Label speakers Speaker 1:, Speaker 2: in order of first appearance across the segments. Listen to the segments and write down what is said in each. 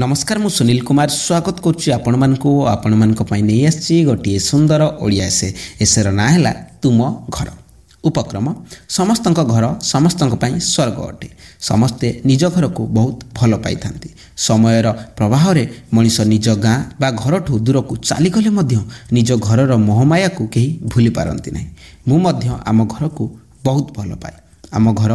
Speaker 1: ନମସ୍କାର ମୁଁ ସୁନୀଲ କୁମାର ସ୍ୱାଗତ କରୁଛି ଆପଣମାନଙ୍କୁ ଓ ଆପଣମାନଙ୍କ ପାଇଁ ନେଇ ଆସିଛି ଗୋଟିଏ ସୁନ୍ଦର ଓଡ଼ିଆ ଏସେ ଏସେର ନାଁ ହେଲା ତୁମ ଘର ଉପକ୍ରମ ସମସ୍ତଙ୍କ ଘର ସମସ୍ତଙ୍କ ପାଇଁ ସ୍ୱର୍ଗ ଅଟେ ସମସ୍ତେ ନିଜ ଘରକୁ ବହୁତ ଭଲ ପାଇଥାନ୍ତି ସମୟର ପ୍ରବାହରେ ମଣିଷ ନିଜ ଗାଁ ବା ଘରଠୁ ଦୂରକୁ ଚାଲିଗଲେ ମଧ୍ୟ ନିଜ ଘରର ମୋହମାୟାକୁ କେହି ଭୁଲି ପାରନ୍ତି ନାହିଁ ମୁଁ ମଧ୍ୟ ଆମ ଘରକୁ ବହୁତ ଭଲ ପାଏ ଆମ ଘର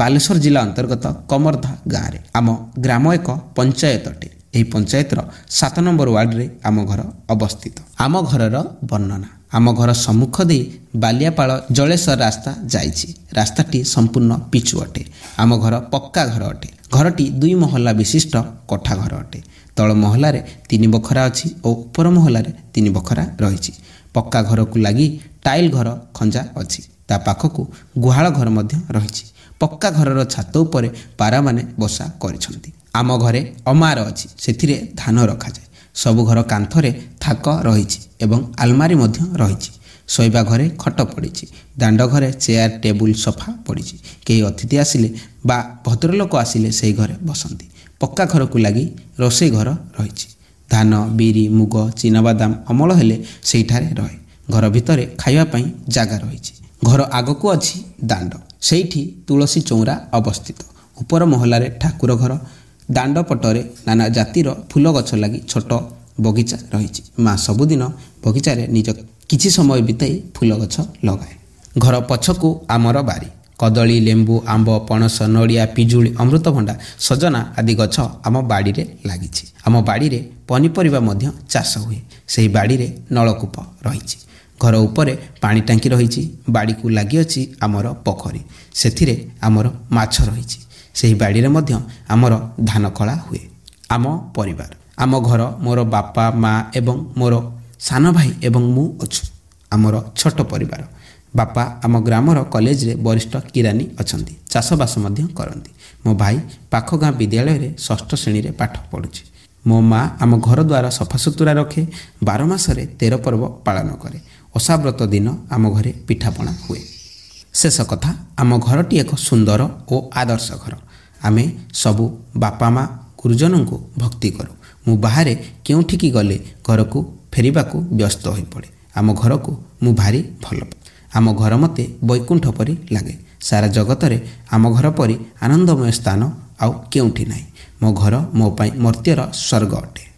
Speaker 1: ବାଲେଶ୍ୱର ଜିଲ୍ଲା ଅନ୍ତର୍ଗତ କମର୍ଦ୍ଧା ଗାଁରେ ଆମ ଗ୍ରାମ ଏକ ପଞ୍ଚାୟତ ଅଟେ ଏହି ପଞ୍ଚାୟତର ସାତ ନମ୍ବର ୱାର୍ଡ଼ରେ ଆମ ଘର ଅବସ୍ଥିତ ଆମ ଘରର ବର୍ଣ୍ଣନା ଆମ ଘର ସମ୍ମୁଖ ଦେଇ ବାଲିଆପାଳ ଜଳେଶ୍ୱର ରାସ୍ତା ଯାଇଛି ରାସ୍ତାଟି ସମ୍ପୂର୍ଣ୍ଣ ପିଚୁ ଅଟେ ଆମ ଘର ପକ୍କା ଘର ଅଟେ ଘରଟି ଦୁଇ ମହଲା ବିଶିଷ୍ଟ କୋଠା ଘର ଅଟେ ତଳ ମହଲାରେ ତିନି ବଖରା ଅଛି ଓ ଉପର ମହଲାରେ ତିନି ବଖରା ରହିଛି ପକ୍କା ଘରକୁ ଲାଗି ଟାଇଲ ଘର ଖଞ୍ଜା ଅଛି ତା ପାଖକୁ ଗୁହାଳ ଘର ମଧ୍ୟ ରହିଛି ପକ୍କା ଘରର ଛାତ ଉପରେ ପାରାମାନେ ବସା କରିଛନ୍ତି ଆମ ଘରେ ଅମାର ଅଛି ସେଥିରେ ଧାନ ରଖାଯାଏ ସବୁ ଘର କାନ୍ଥରେ ଥାକ ରହିଛି ଏବଂ ଆଲମାରୀ ମଧ୍ୟ ରହିଛି ଶୋଇବା ଘରେ ଖଟ ପଡ଼ିଛି ଦାଣ୍ଡ ଘରେ ଚେୟାର ଟେବୁଲ ସଫା ପଡ଼ିଛି କେହି ଅତିଥି ଆସିଲେ ବା ଭଦ୍ରଲୋକ ଆସିଲେ ସେହି ଘରେ ବସନ୍ତି ପକ୍କା ଘରକୁ ଲାଗି ରୋଷେଇ ଘର ରହିଛି ଧାନ ବିରି ମୁଗ ଚିନାବାଦାମ ଅମଳ ହେଲେ ସେଇଠାରେ ରହେ ଘର ଭିତରେ ଖାଇବା ପାଇଁ ଜାଗା ରହିଛି ଘର ଆଗକୁ ଅଛି ଦାଣ୍ଡ ସେଇଠି ତୁଳସୀ ଚଉରା ଅବସ୍ଥିତ ଉପର ମହଲାରେ ଠାକୁର ଘର ଦାଣ୍ଡ ପଟରେ ନାନା ଜାତିର ଫୁଲ ଗଛ ଲାଗି ଛୋଟ ବଗିଚା ରହିଛି ମା ସବୁଦିନ ବଗିଚାରେ ନିଜ କିଛି ସମୟ ବିତାଇ ଫୁଲ ଗଛ ଲଗାଏ ଘର ପଛକୁ ଆମର ବାରି କଦଳୀ ଲେମ୍ବୁ ଆମ୍ବ ପଣସ ନଡ଼ିଆ ପିଜୁଳି ଅମୃତଭଣ୍ଡା ସଜନା ଆଦି ଗଛ ଆମ ବାଡ଼ିରେ ଲାଗିଛି ଆମ ବାଡ଼ିରେ ପନିପରିବା ମଧ୍ୟ ଚାଷ ହୁଏ ସେହି ବାଡ଼ିରେ ନଳକୂପ ରହିଛି ଘର ଉପରେ ପାଣି ଟାଙ୍କି ରହିଛି ବାଡ଼ିକୁ ଲାଗିଅଛି ଆମର ପୋଖରୀ ସେଥିରେ ଆମର ମାଛ ରହିଛି ସେହି ବାଡ଼ିରେ ମଧ୍ୟ ଆମର ଧାନ କଳା ହୁଏ ଆମ ପରିବାର ଆମ ଘର ମୋର ବାପା ମାଆ ଏବଂ ମୋର ସାନ ଭାଇ ଏବଂ ମୁଁ ଅଛୁ ଆମର ଛୋଟ ପରିବାର ବାପା ଆମ ଗ୍ରାମର କଲେଜରେ ବରିଷ୍ଠ କିରାନୀ ଅଛନ୍ତି ଚାଷବାସ ମଧ୍ୟ କରନ୍ତି ମୋ ଭାଇ ପାଖ ଗାଁ ବିଦ୍ୟାଳୟରେ ଷଷ୍ଠ ଶ୍ରେଣୀରେ ପାଠ ପଢ଼ୁଛି ମୋ ମା ଆମ ଘର ଘରଦ୍ୱାର ସଫାସୁତୁରା ରଖେ ବାର ମାସରେ ତେର ପର୍ବ ପାଳନ କରେ ଅସାବ୍ରତ ଦିନ ଆମ ଘରେ ପିଠାପଣା ହୁଏ ଶେଷ କଥା ଆମ ଘରଟି ଏକ ସୁନ୍ଦର ଓ ଆଦର୍ଶ ଘର ଆମେ ସବୁ ବାପା ମା ଗୁରୁଜନଙ୍କୁ ଭକ୍ତି କରୁ ମୁଁ ବାହାରେ କେଉଁଠିକି ଗଲେ ଘରକୁ ଫେରିବାକୁ ବ୍ୟସ୍ତ ହୋଇପଡ଼େ ଆମ ଘରକୁ ମୁଁ ଭାରି ଭଲ ପାଏ ଆମ ଘର ମୋତେ ବୈକୁଣ୍ଠ ପରି ଲାଗେ ସାରା ଜଗତରେ ଆମ ଘର ପରି ଆନନ୍ଦମୟ ସ୍ଥାନ ଆଉ କେଉଁଠି ନାହିଁ ମୋ ଘର ମୋ ପାଇଁ ମର୍ତ୍ତ୍ୟର ସ୍ୱର୍ଗ ଅଟେ